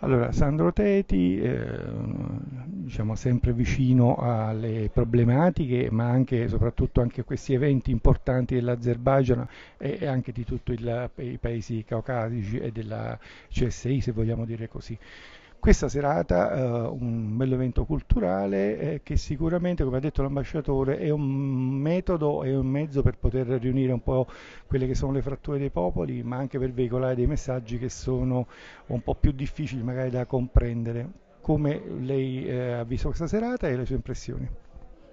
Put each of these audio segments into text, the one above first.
Allora, Sandro Teti, eh, diciamo sempre vicino alle problematiche, ma anche soprattutto anche a questi eventi importanti dell'Azerbaigian e, e anche di tutti i paesi caucasici e della CSI, se vogliamo dire così questa serata eh, un bello evento culturale eh, che sicuramente, come ha detto l'ambasciatore, è un metodo e un mezzo per poter riunire un po' quelle che sono le fratture dei popoli, ma anche per veicolare dei messaggi che sono un po' più difficili magari da comprendere. Come lei eh, ha visto questa serata e le sue impressioni?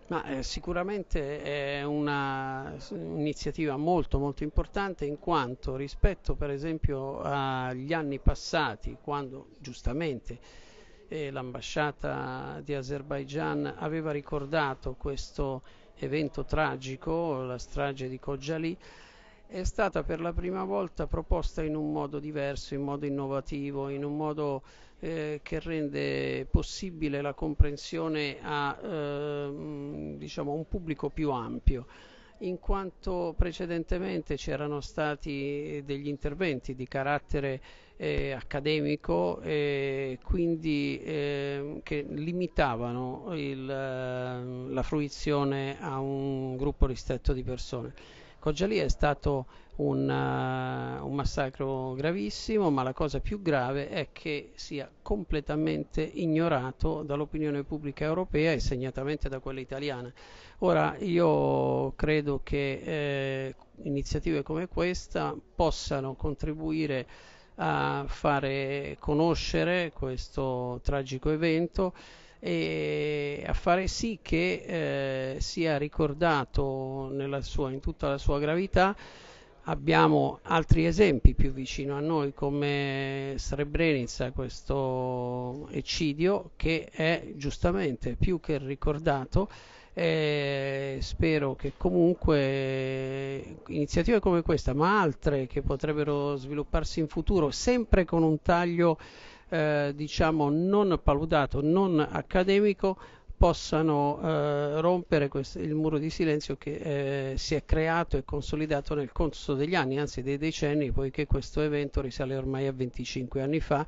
Ma eh, sicuramente è un'iniziativa molto molto importante in quanto rispetto per esempio agli anni passati quando giustamente eh, l'ambasciata di Azerbaigian aveva ricordato questo evento tragico, la strage di Khojaly, è stata per la prima volta proposta in un modo diverso, in modo innovativo, in un modo eh, che rende possibile la comprensione a eh, diciamo, un pubblico più ampio in quanto precedentemente c'erano stati degli interventi di carattere eh, accademico e eh, quindi, eh, che limitavano il, ehm, la fruizione a un gruppo ristretto di persone. Coggiali è stato un, uh, un massacro gravissimo, ma la cosa più grave è che sia completamente ignorato dall'opinione pubblica europea e segnatamente da quella italiana. Ora io credo che eh, iniziative come questa possano contribuire a fare conoscere questo tragico evento e a fare sì che eh, sia ricordato sua, in tutta la sua gravità. Abbiamo altri esempi più vicino a noi come Srebrenica, questo eccidio che è giustamente più che ricordato e spero che comunque iniziative come questa ma altre che potrebbero svilupparsi in futuro sempre con un taglio eh, diciamo non paludato, non accademico possano eh, rompere questo, il muro di silenzio che eh, si è creato e consolidato nel corso degli anni, anzi dei decenni, poiché questo evento risale ormai a 25 anni fa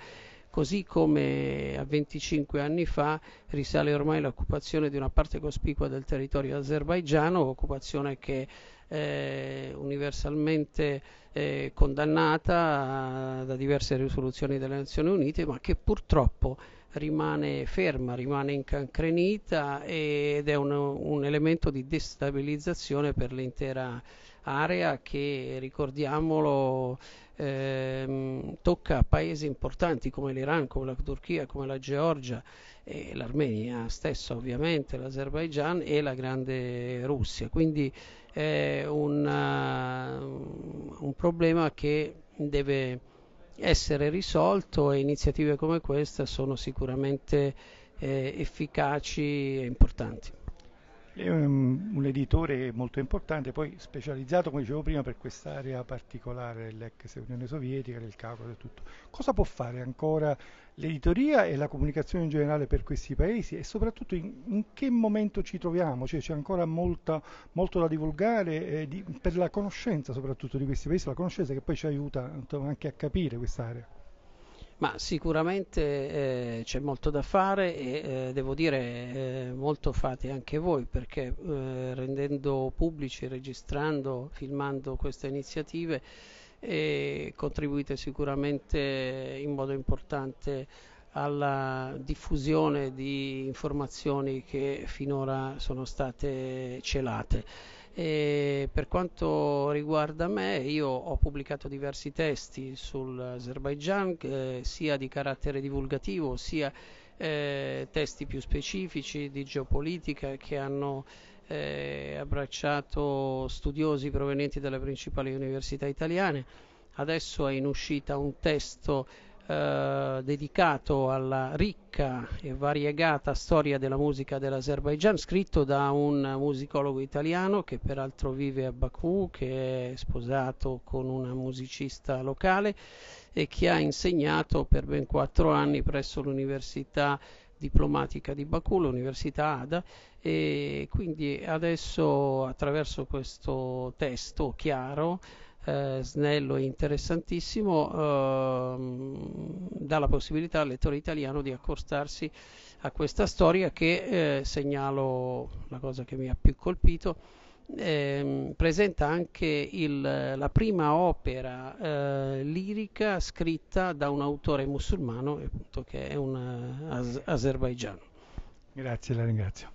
così come a 25 anni fa risale ormai l'occupazione di una parte cospicua del territorio azerbaigiano, occupazione che eh, universalmente eh, condannata da diverse risoluzioni delle Nazioni Unite, ma che purtroppo rimane ferma, rimane incancrenita ed è un, un elemento di destabilizzazione per l'intera area che, ricordiamolo, ehm, tocca paesi importanti come l'Iran, come la Turchia, come la Georgia, l'Armenia stessa ovviamente, l'Azerbaigian e la grande Russia. Quindi è una, un problema che deve essere risolto e iniziative come questa sono sicuramente eh, efficaci e importanti. È un, un editore molto importante, poi specializzato, come dicevo prima, per quest'area particolare dell'ex Unione Sovietica, del Caucaso e tutto. Cosa può fare ancora l'editoria e la comunicazione in generale per questi paesi e soprattutto in, in che momento ci troviamo? Cioè, c'è ancora molta, molto da divulgare eh, di, per la conoscenza soprattutto di questi paesi, la conoscenza che poi ci aiuta anche a capire quest'area. Ma sicuramente eh, c'è molto da fare e eh, devo dire eh, molto fate anche voi perché eh, rendendo pubblici, registrando, filmando queste iniziative eh, contribuite sicuramente in modo importante alla diffusione di informazioni che finora sono state celate. E per quanto riguarda me, io ho pubblicato diversi testi sull'Azerbaigian, eh, sia di carattere divulgativo, sia eh, testi più specifici di geopolitica che hanno eh, abbracciato studiosi provenienti dalle principali università italiane. Adesso è in uscita un testo eh, dedicato alla ricca e variegata storia della musica dell'Azerbaigian, scritto da un musicologo italiano che peraltro vive a Baku, che è sposato con una musicista locale e che ha insegnato per ben quattro anni presso l'Università diplomatica di Baku, l'Università Ada, e quindi adesso attraverso questo testo chiaro eh, snello e interessantissimo, ehm, dà la possibilità al lettore italiano di accostarsi a questa storia che, eh, segnalo la cosa che mi ha più colpito, ehm, presenta anche il, la prima opera eh, lirica scritta da un autore musulmano appunto, che è un eh, as- azerbaigiano. Grazie, la ringrazio.